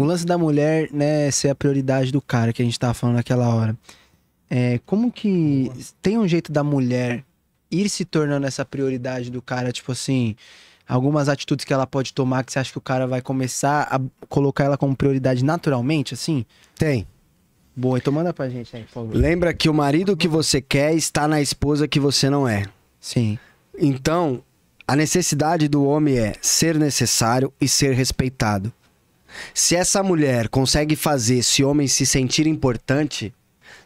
O lance da mulher, né, ser a prioridade do cara que a gente tava falando naquela hora. É, como que tem um jeito da mulher ir se tornando essa prioridade do cara, tipo assim, algumas atitudes que ela pode tomar que você acha que o cara vai começar a colocar ela como prioridade naturalmente, assim? Tem. Boa, então manda pra gente aí, por favor. Lembra que o marido que você quer está na esposa que você não é. Sim. Então, a necessidade do homem é ser necessário e ser respeitado. Se essa mulher consegue fazer esse homem se sentir importante,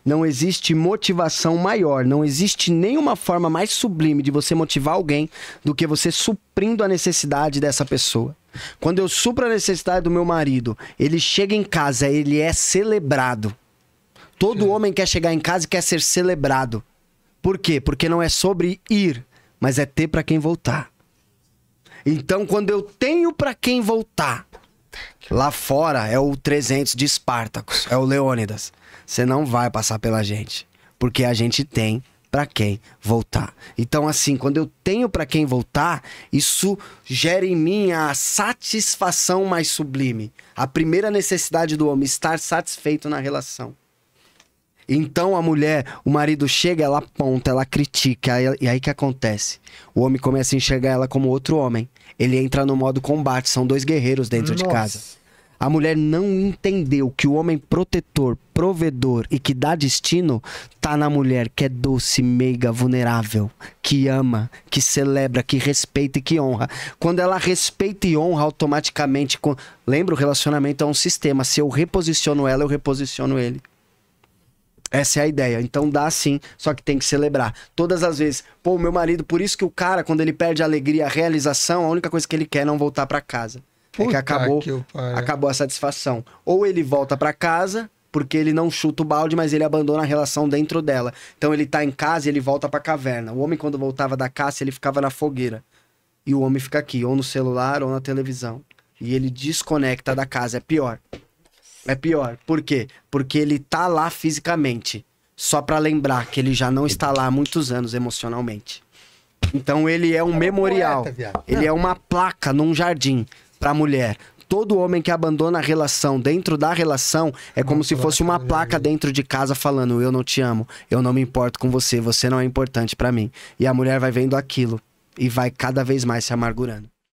não existe motivação maior, não existe nenhuma forma mais sublime de você motivar alguém do que você suprindo a necessidade dessa pessoa. Quando eu supro a necessidade do meu marido, ele chega em casa, ele é celebrado. Todo Sim. homem quer chegar em casa e quer ser celebrado. Por quê? Porque não é sobre ir, mas é ter para quem voltar. Então, quando eu tenho para quem voltar, Lá fora é o 300 de Espartacos, é o Leônidas. Você não vai passar pela gente, porque a gente tem para quem voltar. Então, assim, quando eu tenho para quem voltar, isso gera em mim a satisfação mais sublime. A primeira necessidade do homem, estar satisfeito na relação. Então a mulher, o marido chega, ela aponta, ela critica. Aí, e aí que acontece? O homem começa a enxergar ela como outro homem. Ele entra no modo combate, são dois guerreiros dentro Nossa. de casa. A mulher não entendeu que o homem protetor, provedor e que dá destino tá na mulher que é doce, meiga, vulnerável, que ama, que celebra, que respeita e que honra. Quando ela respeita e honra automaticamente, lembra o relacionamento é um sistema. Se eu reposiciono ela, eu reposiciono ele. Essa é a ideia. Então dá sim, só que tem que celebrar. Todas as vezes. Pô, meu marido, por isso que o cara, quando ele perde a alegria, a realização, a única coisa que ele quer é não voltar para casa. Puta é que acabou, que acabou a satisfação. Ou ele volta para casa, porque ele não chuta o balde, mas ele abandona a relação dentro dela. Então ele tá em casa e ele volta pra caverna. O homem, quando voltava da caça, ele ficava na fogueira. E o homem fica aqui, ou no celular, ou na televisão. E ele desconecta da casa, é pior. É pior. Por quê? Porque ele tá lá fisicamente. Só para lembrar que ele já não está lá há muitos anos emocionalmente. Então ele é um é memorial. Poeta, ele é uma placa num jardim pra mulher. Todo homem que abandona a relação dentro da relação é como se fosse uma placa dentro de casa falando: Eu não te amo, eu não me importo com você, você não é importante para mim. E a mulher vai vendo aquilo e vai cada vez mais se amargurando.